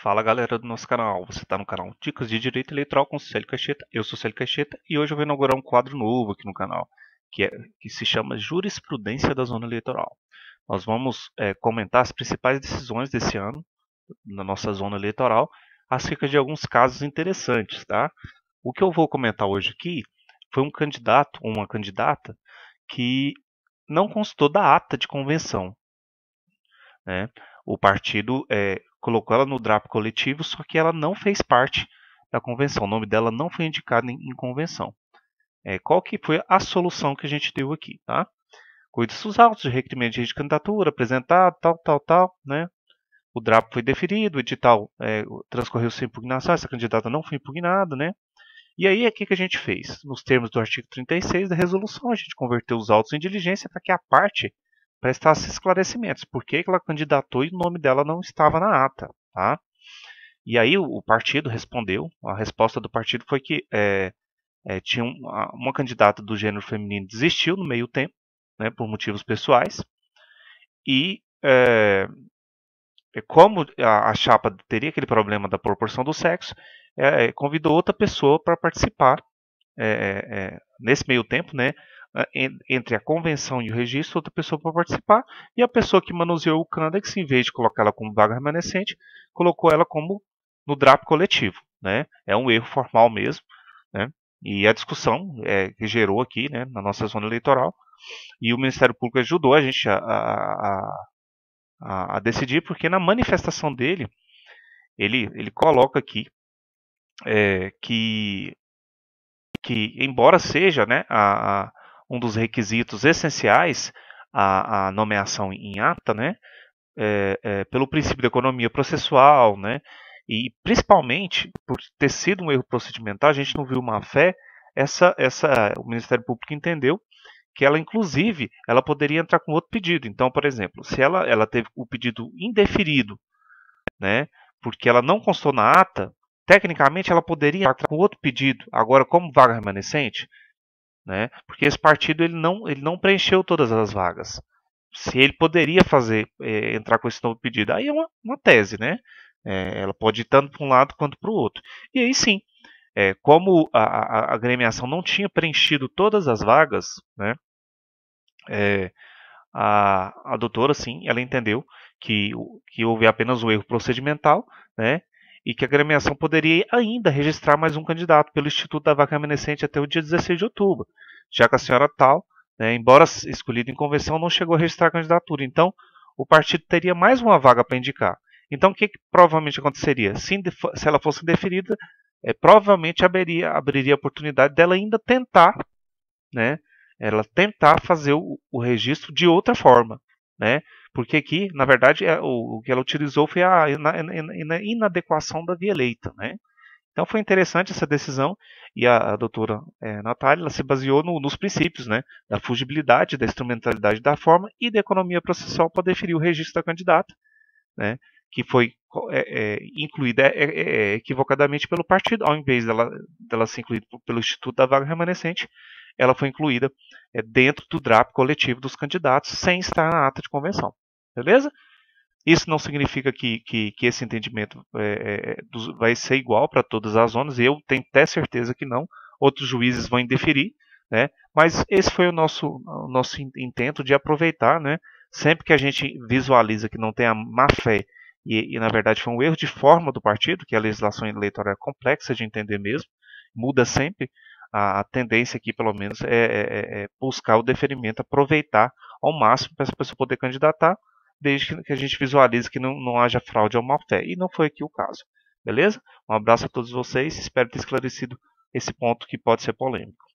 Fala galera do nosso canal, você está no canal Dicas de Direito Eleitoral com Célio Caixeta, eu sou Célio Caixeta e hoje eu vou inaugurar um quadro novo aqui no canal, que, é, que se chama Jurisprudência da Zona Eleitoral. Nós vamos é, comentar as principais decisões desse ano na nossa zona eleitoral, acerca de alguns casos interessantes. Tá? O que eu vou comentar hoje aqui foi um candidato ou uma candidata que não constou da ata de convenção. Né? O partido é, colocou ela no draft coletivo, só que ela não fez parte da convenção. O nome dela não foi indicado em, em convenção. É, qual que foi a solução que a gente deu aqui, tá? cuida dos autos, de requerimento de candidatura, apresentado, tal, tal, tal, né? O DRAP foi deferido, o edital é, transcorreu sem impugnação, essa candidata não foi impugnada, né? E aí, o que, que a gente fez? Nos termos do artigo 36 da resolução, a gente converteu os autos em diligência para que a parte prestar esclarecimentos. Por que ela candidatou e o nome dela não estava na ata? Tá? E aí o partido respondeu. A resposta do partido foi que é, é, tinha uma, uma, candidata do gênero feminino desistiu no meio tempo, né, por motivos pessoais. E é, é como a, a, chapa teria aquele problema da proporção do sexo, é, é, convidou outra pessoa para participar nesse meio tempo, né, entre a convenção e o registro, outra pessoa para participar, e a pessoa que manuseou o Candex, em vez de colocá-la como vaga remanescente, colocou ela como no DRAP coletivo. Né? É um erro formal mesmo, né? e a discussão é, que gerou aqui né, na nossa zona eleitoral, e o Ministério Público ajudou a gente a, a, a, a decidir, porque na manifestação dele, ele, ele coloca aqui é, que que embora seja né, a, um dos requisitos essenciais à, à nomeação em ata, né? É, é, pelo princípio da economia processual, né? E principalmente por ter sido um erro procedimental, a gente não viu uma fé. Essa, essa, o Ministério Público entendeu que ela, inclusive, ela poderia entrar com outro pedido. Então, por exemplo, se ela, ela teve o pedido indeferido, né? Porque ela não constou na ata, tecnicamente ela poderia entrar com outro pedido. Agora, como vaga remanescente, né? Porque esse partido ele não, ele não preencheu todas as vagas. Se ele poderia fazer é, entrar com esse novo pedido, aí é uma, uma tese, né? É, ela pode ir tanto para um lado quanto para o outro. E aí sim, é, como a, a, a, gremiação não tinha preenchido todas as vagas, né? É, a, a doutora, sim, ela entendeu que, que houve apenas um erro procedimental, né? e que a agremiação poderia ainda registrar mais um candidato pelo Instituto da Vaca Remanescente até o dia 16 de outubro, já que a senhora Tal, né, embora escolhida em convenção, não chegou a registrar a candidatura. Então, o partido teria mais uma vaga para indicar. Então, o que, que provavelmente aconteceria? Se, se, ela fosse indeferida, é, provavelmente abriria, abriria a oportunidade dela ainda tentar, né, ela tentar fazer o, o registro de outra forma né? Porque aqui, na verdade, é, o, que ela utilizou foi a inadequação da via eleita, né? Então foi interessante essa decisão e a, a doutora é, Natália se baseou no, nos princípios né, da fugibilidade, da instrumentalidade da forma e da economia processual para definir o registro da candidata, né, que foi é, é, incluída é, é, equivocadamente pelo partido, ao invés dela, dela ser incluída pelo Instituto da Vaga Remanescente, ela foi incluída é dentro do draft coletivo dos candidatos, sem estar na ata de convenção. Beleza? Isso não significa que, que, que esse entendimento é, é, é vai ser igual para todas as zonas, e eu tenho até certeza que não. Outros juízes vão indeferir, né? mas esse foi o nosso, o nosso intento de aproveitar. Né? Sempre que a gente visualiza que não tem a má fé, e, e na verdade foi um erro de forma do partido, que a legislação eleitoral é complexa de entender mesmo, muda sempre, a tendência aqui, pelo menos, é, é, é, é buscar o deferimento, aproveitar ao máximo para essa pessoa poder candidatar, desde que a gente visualize que não, não haja fraude ou má-fé. E não foi aqui o caso. Beleza? Um abraço a todos vocês. Espero ter esclarecido esse ponto que pode ser polêmico.